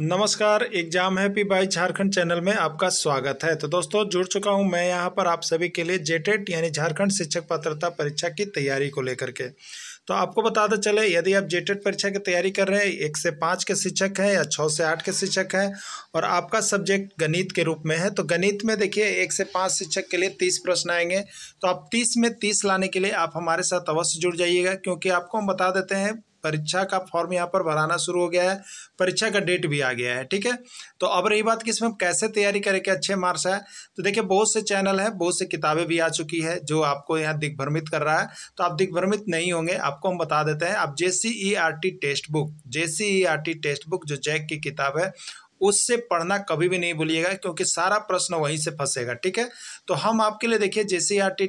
नमस्कार exam happy by Jharkhand channel में आपका स्वागत है तो दोस्तों जुड़ चुका हूं मैं यहां पर आप सभी के लिए जेटेट यानी झारखंड शिक्षक पात्रता परीक्षा की तैयारी को लेकर के तो आपको बताते चले यदि आप जेटेट परीक्षा की तैयारी कर रहे हैं एक से पाँच के शिक्षक हैं या छः से आठ के शिक्षक हैं और आपका सब्जेक्ट गणित के रूप में है तो गणित में देखिए एक से पाँच शिक्षक के लिए तीस प्रश्न आएंगे तो आप तीस में तीस लाने के लिए आप हमारे साथ अवश्य जुड़ जाइएगा क्योंकि आपको हम बता देते हैं परीक्षा का फॉर्म यहाँ पर भराना शुरू हो गया है परीक्षा का डेट भी आ गया है ठीक है तो अब रही बात कि इसमें कैसे तैयारी करें कि अच्छे मार्क्स आए तो देखिए बहुत से चैनल हैं बहुत से किताबें भी आ चुकी है जो आपको यहाँ दिग्भ्रमित कर रहा है तो आप दिग्भ्रमित नहीं होंगे आपको हम बता देते हैं आप जे C E R T test book जे C E R T test book जो जैक की किताब है उससे पढ़ना कभी भी नहीं भूलिएगा क्योंकि सारा प्रश्न वहीं से फंसेगा ठीक है तो हम आपके लिए देखिए जे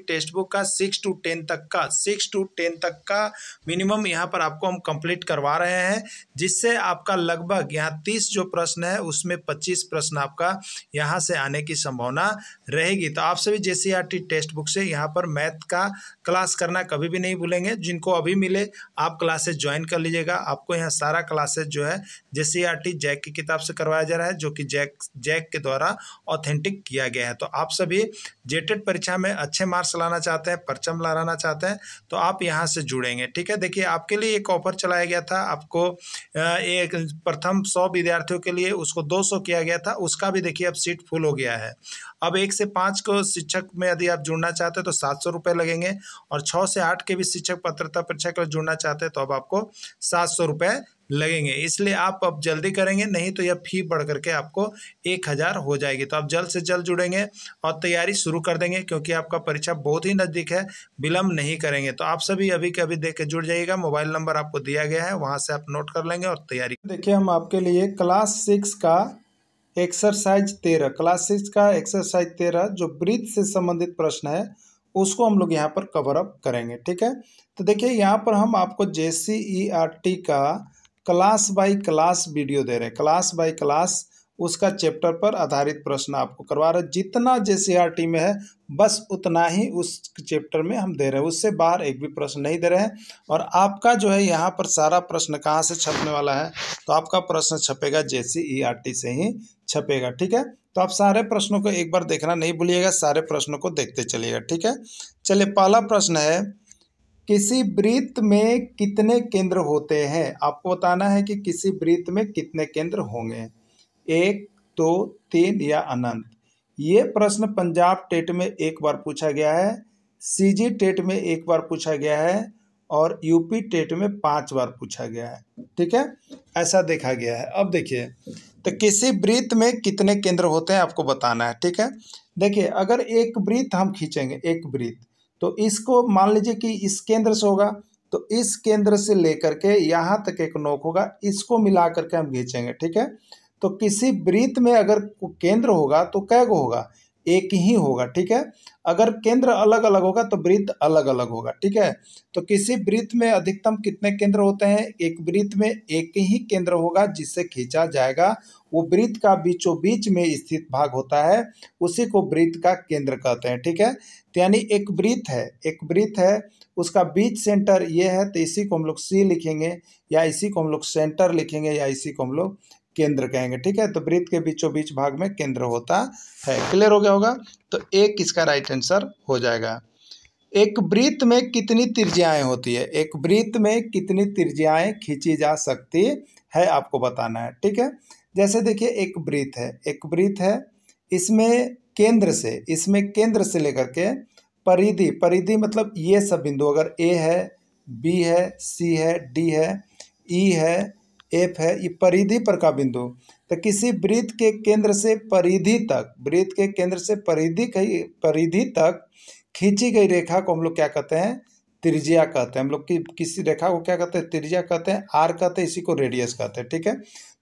टेक्स्ट बुक का सिक्स टू टेन तक का सिक्स टू टेन तक का मिनिमम यहाँ पर आपको हम कंप्लीट करवा रहे हैं जिससे आपका लगभग यहाँ तीस जो प्रश्न है उसमें पच्चीस प्रश्न आपका यहाँ से आने की संभावना रहेगी तो आप सभी जे टेक्स्ट बुक से यहाँ पर मैथ का क्लास करना कभी भी नहीं भूलेंगे जिनको अभी मिले आप क्लासेज ज्वाइन कर लीजिएगा आपको यहाँ सारा क्लासेज जो है J C R T JAC की किताब से करवा सुपरवाइजर है जो कि जैक जैक के द्वारा ऑथेंटिक किया गया है तो आप सभी जेटेड परीक्षा में अच्छे मार्क्स लाना चाहते हैं परचम लाना चाहते हैं तो आप यहाँ से जुड़ेंगे ठीक है देखिए आपके लिए एक ऑफर चलाया गया था आपको एक प्रथम सौ विद्यार्थियों के लिए उसको दो किया गया था उसका भी देखिए अब सीट फुल हो गया है अब एक से पाँच को शिक्षक में यदि आप जुड़ना चाहते हैं तो सात सौ रुपये लगेंगे और छः से आठ के भी शिक्षक पत्रता परीक्षा के लिए जुड़ना चाहते हैं तो अब आपको सात सौ रुपये लगेंगे इसलिए आप अब जल्दी करेंगे नहीं तो यह फी बढ़ करके आपको एक हज़ार हो जाएगी तो आप जल्द से जल्द जुड़ेंगे और तैयारी शुरू कर देंगे क्योंकि आपका परीक्षा बहुत ही नज़दीक है विलम्ब नहीं करेंगे तो आप सभी अभी के अभी देख के जुड़ जाइएगा मोबाइल नंबर आपको दिया गया है वहाँ से आप नोट कर लेंगे और तैयारी देखिए हम आपके लिए क्लास सिक्स का एक्सरसाइज तेरह क्लास सिक्स का एक्सरसाइज तेरह जो ब्रीथ से संबंधित प्रश्न है उसको हम लोग यहाँ पर कवर अप करेंगे ठीक है तो देखिए यहाँ पर हम आपको J C E R T का क्लास बाय क्लास वीडियो दे रहे हैं क्लास बाय क्लास उसका चैप्टर पर आधारित प्रश्न आपको करवा रहे जितना जे में है बस उतना ही उस चैप्टर में हम दे रहे हैं उससे बाहर एक भी प्रश्न नहीं दे रहे हैं और आपका जो है यहाँ पर सारा प्रश्न कहाँ से छपने वाला है तो आपका प्रश्न छपेगा जे e से ही छपेगा ठीक है तो आप सारे प्रश्नों को एक बार देखना नहीं भूलिएगा सारे प्रश्नों को देखते चलिएगा ठीक है चलिए पहला प्रश्न है किसी वृत्त में कितने केंद्र होते हैं आपको बताना है कि किसी वृत्त में कितने केंद्र होंगे एक दो तीन या अनंत ये प्रश्न पंजाब टेट में एक बार पूछा गया है सीजी टेट में एक बार पूछा गया है और यूपी टेट में पांच बार पूछा गया है ठीक है ऐसा देखा गया है अब देखिए तो किसी वृत्त में कितने केंद्र होते हैं आपको बताना है ठीक है देखिए अगर एक वृत्त हम खींचेंगे एक वृत्त तो इसको मान लीजिए कि इस केंद्र से होगा तो इस केंद्र से लेकर के यहाँ तक एक नोक होगा इसको मिला करके हम खींचेंगे ठीक है तो किसी वृत्त में अगर केंद्र होगा तो कै होगा एक ही होगा ठीक है अगर केंद्र अलग अलग होगा तो वृत्त अलग अलग होगा ठीक है तो किसी वृत्त में अधिकतम कितने केंद्र होते हैं एक वृत्त में एक ही केंद्र होगा जिससे खींचा जाएगा वो वृत्त का बीचों बीच में स्थित भाग होता है उसी को वृत्त का केंद्र कहते हैं ठीक है तो यानी एक वृत्त है एक वृत्त है उसका बीच सेंटर ये है तो इसी को हम लोग सी लिखेंगे या इसी को हम लोग सेंटर लिखेंगे या इसी को हम लोग केंद्र कहेंगे ठीक है तो वृत्त के बीचों बीच भाग में केंद्र होता है क्लियर हो गया होगा तो एक इसका राइट आंसर हो जाएगा एक वृत्त में कितनी त्रिज्याएं होती है एक वृत्त में कितनी त्रिज्याएं खींची जा सकती है आपको बताना है ठीक है जैसे देखिए एक वृत्त है एक वृत्त है इसमें केंद्र से इसमें केंद्र से लेकर के परिधि परिधि मतलब ये सब बिंदु अगर ए है बी है सी है डी है ई e है एफ है ये परिधि पर का बिंदु तो किसी वृत्त के केंद्र से परिधि तक वृत्त के केंद्र से परिधि कही परिधि तक खींची गई रेखा को हम लोग क्या कहते हैं त्रिज्या कहते हैं हम लोग कि किसी रेखा को क्या कहते हैं त्रिज्या कहते हैं आर कहते हैं इसी को रेडियस कहते हैं ठीक है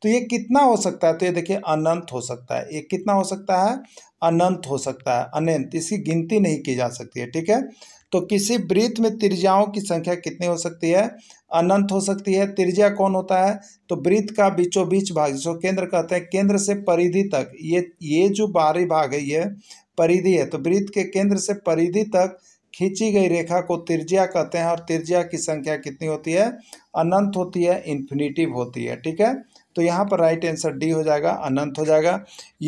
तो ये कितना हो सकता है तो ये देखिए अनंत हो सकता है ये कितना हो सकता है अनंत हो सकता है अनंत इसकी गिनती नहीं की जा सकती है ठीक है तो किसी वृत्त में त्रिज्याओं की संख्या कितनी हो सकती है अनंत हो सकती है त्रिज्या कौन होता है तो वृत्त का बीचों बीच भाग जिसको केंद्र कहते हैं केंद्र से परिधि तक ये ये जो बाहरी भाग है ये परिधि है तो वृत्त के केंद्र से परिधि तक खींची गई रेखा को त्रिज्या कहते हैं और त्रिज्या की संख्या कितनी होती है अनंत होती है इन्फिनिटिव होती है ठीक है तो यहाँ पर राइट आंसर डी हो जाएगा अनंत हो जाएगा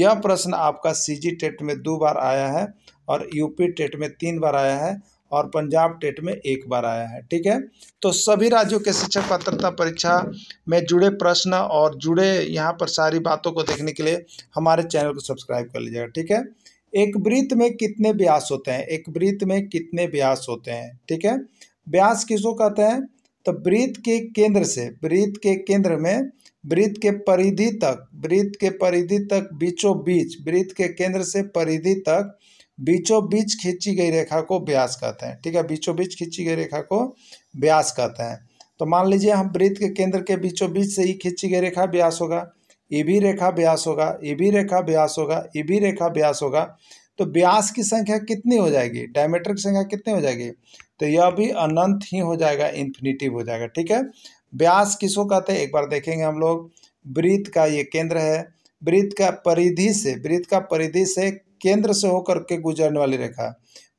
यह प्रश्न आपका सी जी टेट में दो बार आया है और यूपी टेट में तीन बार आया है और पंजाब टेट में एक बार आया है ठीक है तो सभी राज्यों के शिक्षक पात्रता परीक्षा में जुड़े प्रश्न और जुड़े यहाँ पर सारी बातों को देखने के लिए हमारे चैनल को सब्सक्राइब कर लीजिएगा ठीक है एक वृत्त में कितने व्यास होते हैं एक वृत्त में कितने व्यास होते हैं ठीक है व्यास किसको कहते हैं तो वृत्त के केंद्र से वृत्त के केंद्र में वृत्त के परिधि तक वृत्त के परिधि तक बीचों बीच वृत्त के केंद्र से परिधि तक बीचों बीच खींची गई रेखा को ब्यास कहते हैं ठीक है बीचों बीच खींची गई रेखा को ब्यास कहते हैं तो मान लीजिए हम वृत्त के केंद्र के बीचों बीच से ही खींची गई रेखा ब्यास होगा ये भी रेखा ब्यास होगा ये भी रेखा ब्यास होगा ये भी रेखा ब्यास होगा तो ब्यास की संख्या कितनी हो जाएगी डायमीटर की संख्या कितनी हो जाएगी तो यह भी अनंत ही हो जाएगा इन्फिनिटिव हो जाएगा ठीक है ब्यास किसको कहते हैं एक बार देखेंगे हम लोग वृत्त का ये केंद्र है वृत्त का परिधि से वृत्त का परिधि से केंद्र से होकर के गुजरने वाली रेखा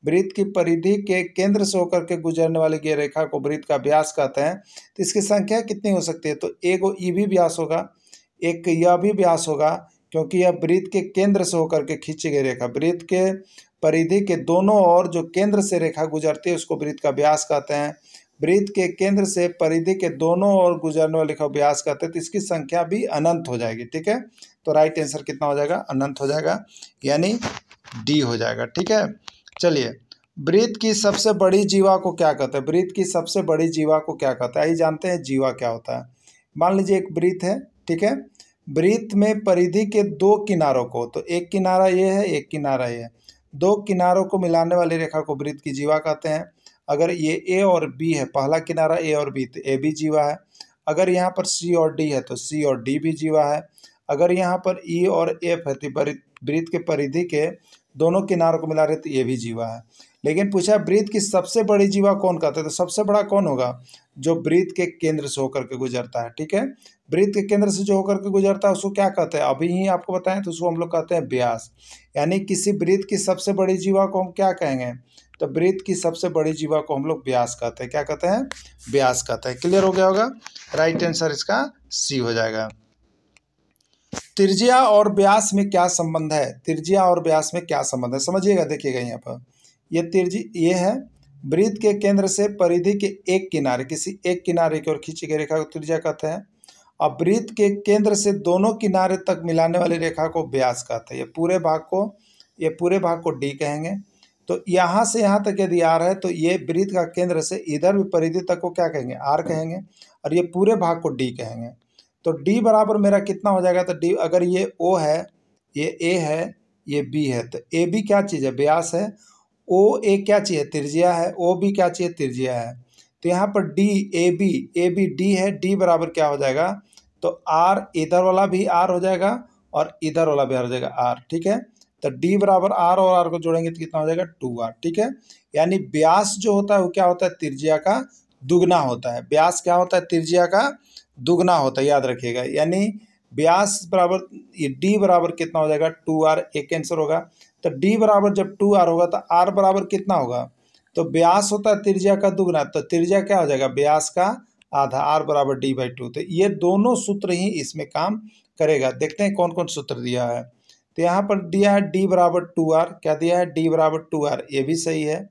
वृत्त की परिधि के केंद्र से होकर के गुजरने वाली ये रेखा को वृत्त का व्यास कहते हैं तो इसकी संख्या कितनी हो सकती है तो एक ई भी व्यास होगा एक यह भी व्यास होगा क्योंकि यह वृत्त के केंद्र से होकर के खींची गई रेखा वृत्त के परिधि के दोनों ओर जो केंद्र से रेखा गुजरती है उसको वृत्त का व्यास कहते हैं वृत्त के केंद्र से परिधि के दोनों ओर गुजरने वाली रेखा व्यास कहते हैं तो इसकी संख्या भी अनंत हो जाएगी ठीक है तो राइट आंसर कितना हो जाएगा अनंत हो जाएगा यानी डी हो जाएगा ठीक है चलिए ब्रीत की सबसे बड़ी जीवा को क्या कहते हैं ब्रीत की सबसे बड़ी जीवा को क्या कहते हैं आइए जानते हैं जीवा क्या होता है मान लीजिए एक ब्रीत है ठीक है ब्रीत में परिधि के दो किनारों को तो एक किनारा ये है एक किनारा ये है दो किनारों को मिलाने वाली रेखा को ब्रीत की जीवा कहते हैं अगर ये ए और बी है पहला किनारा ए और बी तो ए भी जीवा है अगर यहाँ पर सी और डी है तो सी और डी भी जीवा है अगर यहाँ पर ई e और एफ है तो वृत्त के परिधि के दोनों किनारों को मिला रहे तो ये भी जीवा है लेकिन पूछा वृत्त की सबसे बड़ी जीवा कौन कहते हैं तो सबसे बड़ा कौन होगा जो वृत्त के केंद्र से होकर के गुजरता है ठीक है वृत्त के केंद्र से जो होकर के गुजरता है उसको क्या कहते हैं अभी ही आपको बताएं तो उसको हम लोग कहते हैं व्यास यानी किसी वृत्त की सबसे बड़ी जीवा को हम क्या कहेंगे तो वृत्त की सबसे बड़ी जीवा को हम लोग व्यास कहते हैं क्या कहते हैं व्यास कहते हैं क्लियर हो गया होगा राइट आंसर इसका सी हो जाएगा त्रिज्या और व्यास में क्या संबंध है त्रिज्या और व्यास में क्या संबंध है समझिएगा देखिएगा यहाँ पर ये त्रिजी ये है वृत्त के केंद्र से परिधि के एक किनारे किसी एक किनारे की ओर खींची गई रेखा को त्रिज्या कहते हैं और वृत्त के केंद्र से दोनों किनारे तक मिलाने वाली रेखा को ब्यास कहते हैं ये पूरे भाग को ये पूरे भाग को डी कहेंगे तो यहाँ से यहाँ तक यदि आर है तो ये वृत्त का केंद्र से इधर भी परिधि तक को क्या कहेंगे आर कहेंगे और ये पूरे भाग को डी कहेंगे तो डी बराबर मेरा कितना हो जाएगा तो डी अगर ये ओ है ये ए है ये बी है तो ए बी क्या चीज़ है ब्यास है ओ ए क्या चीज़ है त्रिज्या है ओ बी क्या चीज़ है त्रिज्या है तो यहाँ पर D A B A B D है डी बराबर क्या हो जाएगा तो आर इधर वाला भी आर हो जाएगा और इधर वाला भी आर हो जाएगा आर ठीक है तो डी बराबर आर और आर को जोड़ेंगे तो कितना हो जाएगा टू आर ठीक है यानी ब्यास जो होता है वो क्या होता है त्रिज्या का दुगना होता है ब्यास क्या होता है त्रिज्या का दुगना होता है याद रखिएगा यानी ब्यास बराबर ये डी बराबर कितना हो जाएगा टू आर एक आंसर होगा तो डी बराबर जब टू आर होगा तो आर बराबर कितना होगा तो ब्यास होता है त्रिज्या का दुगना तो त्रिज्या क्या हो जाएगा ब्यास का आधा आर बराबर डी बाई टू तो ये दोनों सूत्र ही इसमें काम करेगा देखते हैं कौन कौन सूत्र दिया है तो यहाँ पर दिया है डी बराबर टू आर क्या दिया है डी बराबर टू आर ये भी सही है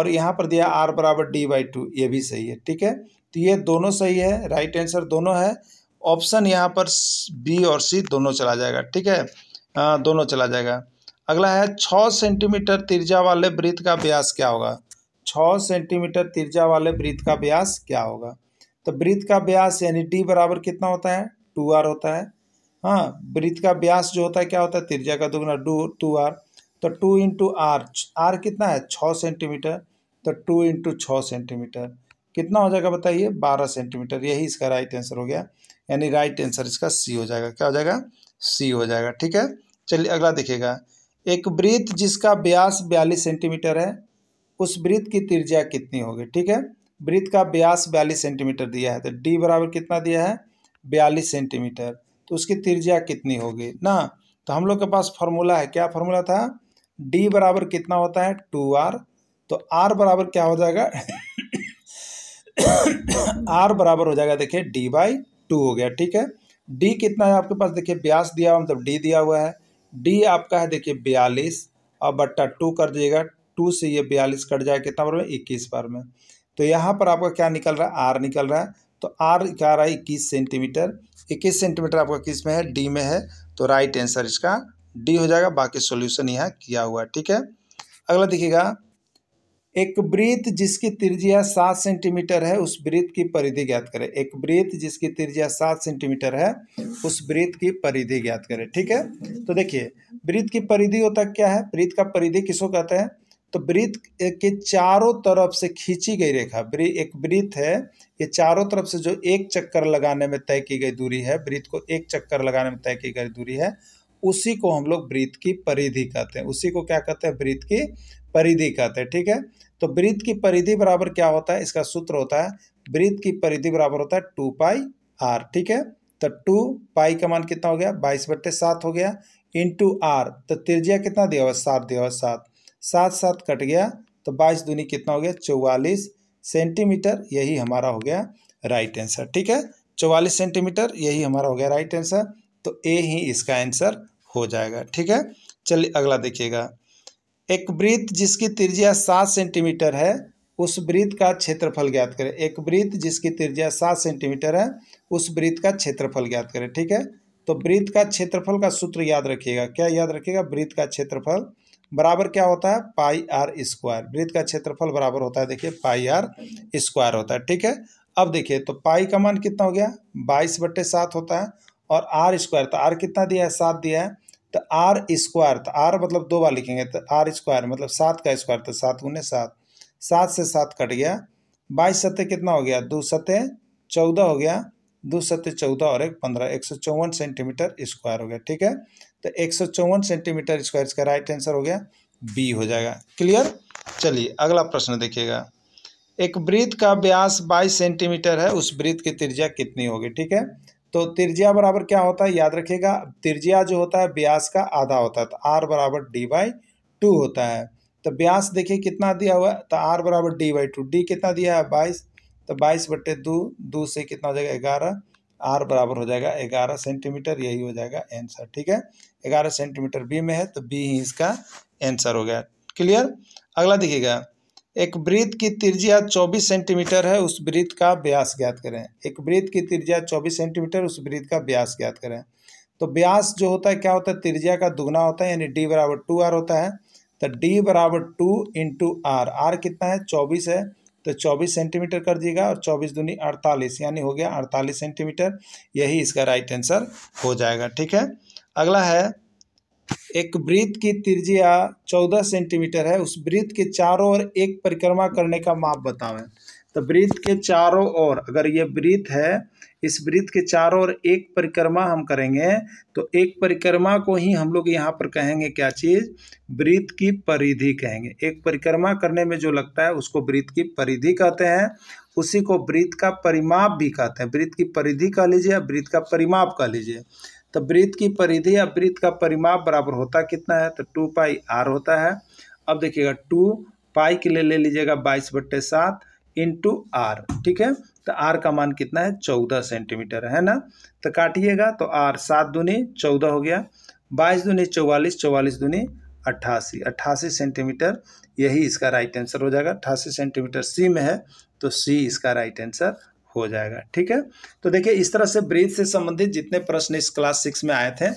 और यहाँ पर दिया आर बराबर डी बाई टू ये भी सही है ठीक है तो ये दोनों सही है राइट आंसर दोनों है ऑप्शन यहाँ पर बी और सी दोनों चला जाएगा ठीक है आ, दोनों चला जाएगा अगला है छः सेंटीमीटर तिरजा वाले वृत्त का ब्यास क्या होगा छः सेंटीमीटर तिरजा वाले वृत्त का ब्यास क्या होगा तो वृत्त का ब्यास यानी डी बराबर कितना होता है टू आर होता है हाँ वृत्त का ब्यास जो होता है क्या होता है तिरजा का दोगुना डू टू आर तो टू इंटू आर आर कितना है छः सेंटीमीटर तो टू इंटू छः सेंटीमीटर कितना हो जाएगा बताइए बारह सेंटीमीटर यही इसका राइट आंसर हो गया यानी राइट आंसर इसका सी हो जाएगा क्या हो जाएगा सी हो जाएगा ठीक है चलिए अगला देखिएगा एक वृत्त जिसका ब्यास बयालीस सेंटीमीटर है उस वृत्त की त्रिज्या कितनी होगी ठीक है वृत्त का ब्यास बयालीस सेंटीमीटर दिया है तो डी बराबर कितना दिया है बयालीस सेंटीमीटर तो उसकी त्रिज्या कितनी होगी ना तो हम लोग के पास फॉर्मूला है क्या फॉर्मूला था डी बराबर कितना होता है टू आर तो आर बराबर क्या हो जाएगा आर बराबर हो जाएगा देखिए डी बाई टू हो गया ठीक है डी कितना है आपके पास देखिए ब्यास दिया हुआ मतलब डी दिया हुआ है डी आपका है देखिए बयालीस और बट्टा टू कर दिएगा टू से ये बयालीस कट जाएगा कितना बार में इक्कीस बार में तो यहाँ पर आपका क्या निकल रहा है आर निकल रहा है तो आर क्या रहा है इक्कीस सेंटीमीटर इक्कीस सेंटीमीटर आपका किस में है डी में है तो राइट आंसर इसका डी हो जाएगा बाकी सोल्यूशन यहाँ किया हुआ है ठीक है अगला देखिएगा एक वृत्त जिसकी त्रिज्या सात सेंटीमीटर है उस वृत्त की परिधि ज्ञात करें एक वृत्त जिसकी त्रिज्या सात सेंटीमीटर है उस वृत्त की परिधि ज्ञात करें ठीक है तो देखिए वृत्त की परिधि होता क्या है वृत्त का परिधि किसको कहते हैं तो वृत्त के चारों तरफ से खींची गई रेखा एक वृत्त है ये चारों तरफ से जो एक चक्कर लगाने में तय की गई दूरी है वृत्त को एक चक्कर लगाने में तय की गई दूरी है उसी को हम लोग वृत्त की परिधि कहते हैं उसी को क्या कहते हैं वृत्त की परिधि कहते हैं ठीक है तो वृत्त की परिधि बराबर क्या होता है इसका सूत्र होता है वृत्त की परिधि बराबर होता है टू पाई आर ठीक है तो टू पाई का मान कितना हो गया बाईस बट्टे सात हो गया इंटू आर तो त्रिजिया कितना दिया हुआ सात दिया हुआ सात सात सात कट गया तो बाईस दूनी कितना हो गया चौवालीस सेंटीमीटर यही हमारा हो गया राइट आंसर ठीक है चौवालीस सेंटीमीटर यही हमारा हो गया राइट आंसर तो ए ही इसका आंसर हो जाएगा ठीक है चलिए अगला देखिएगा एक वृत्त जिसकी त्रिज्या सात सेंटीमीटर है उस वृत्त का क्षेत्रफल ज्ञात करें एक वृत्त जिसकी त्रिज्या सात सेंटीमीटर है उस वृत्त का क्षेत्रफल ज्ञात करें ठीक है तो वृत्त का क्षेत्रफल का सूत्र याद रखिएगा क्या याद रखिएगा वृत्त का क्षेत्रफल बराबर क्या होता है पाई आर स्क्वायर वृत्त का क्षेत्रफल बराबर होता है देखिए पाई आर स्क्वायर होता है ठीक है अब देखिए तो पाई का मान कितना हो गया बाईस बट्टे सात होता है और आर स्क्वायर तो आर कितना दिया है सात दिया है तो आर स्क्वायर तो आर मतलब दो बार लिखेंगे तो आर स्क्वायर मतलब सात का स्क्वायर तो सात गुने सात सात से सात कट गया बाईस सत्य कितना हो गया दो सत्य चौदह हो गया दो सत्य चौदह और एक पंद्रह एक सौ चौवन सेंटीमीटर स्क्वायर हो गया ठीक है तो एक सौ चौवन सेंटीमीटर स्क्वायर इसका राइट आंसर हो गया बी हो जाएगा क्लियर चलिए अगला प्रश्न देखिएगा एक वृत्त का व्यास बाईस सेंटीमीटर है उस वृत्त की त्रिज्या कितनी होगी ठीक है तो त्रिज्या बराबर क्या होता है याद रखिएगा त्रिज्या जो होता है ब्यास का आधा होता है तो आर बराबर डी बाई टू होता है तो ब्यास देखिए कितना दिया हुआ है तो आर बराबर डी बाई टू डी कितना दिया है बाईस तो बाईस बट्टे दो दो से कितना हो जाएगा ग्यारह आर बराबर हो जाएगा ग्यारह सेंटीमीटर यही हो जाएगा आंसर ठीक है ग्यारह सेंटीमीटर बी में है तो बी ही इसका आंसर हो गया क्लियर अगला देखिएगा एक वृत्त की त्रिज्या 24 सेंटीमीटर है उस वृत्त का व्यास ज्ञात करें एक वृत्त की त्रिज्या 24 सेंटीमीटर उस वृत्त का व्यास ज्ञात करें तो व्यास जो होता है क्या होता है त्रिज्या का दुगना होता है यानी डी बराबर टू आर होता है तो डी बराबर टू इंटू आर आर कितना है चौबीस है तो चौबीस सेंटीमीटर कर दिएगा और चौबीस दूनी अड़तालीस यानी हो गया अड़तालीस सेंटीमीटर यही इसका राइट आंसर हो जाएगा ठीक है अगला है एक वृत्त की त्रिज्या चौदह सेंटीमीटर है उस वृत्त के चारों ओर एक परिक्रमा करने का माप बतावें तो वृत्त के चारों ओर अगर ये वृत्त है इस वृत्त के चारों ओर एक परिक्रमा हम करेंगे तो एक परिक्रमा को ही हम लोग यहाँ पर कहेंगे क्या चीज़ वृत्त की परिधि कहेंगे एक परिक्रमा करने में जो लगता है उसको वृत्त की परिधि कहते हैं उसी को वृत्त का परिमाप भी कहते हैं वृत्त की परिधि कह लीजिए या वृत्त का परिमाप कह लीजिए तो वृत्त की परिधि या वृत्त का परिमाप बराबर होता कितना है तो टू पाई आर होता है अब देखिएगा टू पाई के लिए ले लीजिएगा बाईस बट्टे सात इंटू आर ठीक है तो आर का मान कितना है चौदह सेंटीमीटर है ना तो काटिएगा तो आर सात दूनी चौदह हो गया बाईस दूनी चौवालीस चौवालीस दूनी अट्ठासी अट्ठासी सेंटीमीटर यही इसका राइट आंसर हो जाएगा अट्ठासी सेंटीमीटर सी में है तो सी इसका राइट आंसर हो जाएगा ठीक है तो देखिए इस तरह से ब्रीथ से संबंधित जितने प्रश्न इस क्लास सिक्स में आए थे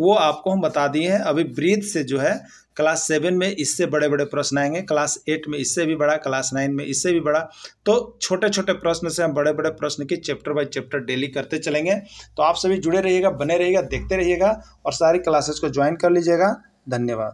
वो आपको हम बता दिए हैं अभी ब्रीथ से जो है क्लास सेवन में इससे बड़े बड़े प्रश्न आएंगे क्लास एट में इससे भी बड़ा क्लास नाइन में इससे भी बड़ा तो छोटे छोटे प्रश्न से हम बड़े बड़े प्रश्न की चैप्टर बाय चैप्टर डेली करते चलेंगे तो आप सभी जुड़े रहिएगा बने रहिएगा देखते रहिएगा और सारी क्लासेस को ज्वाइन कर लीजिएगा धन्यवाद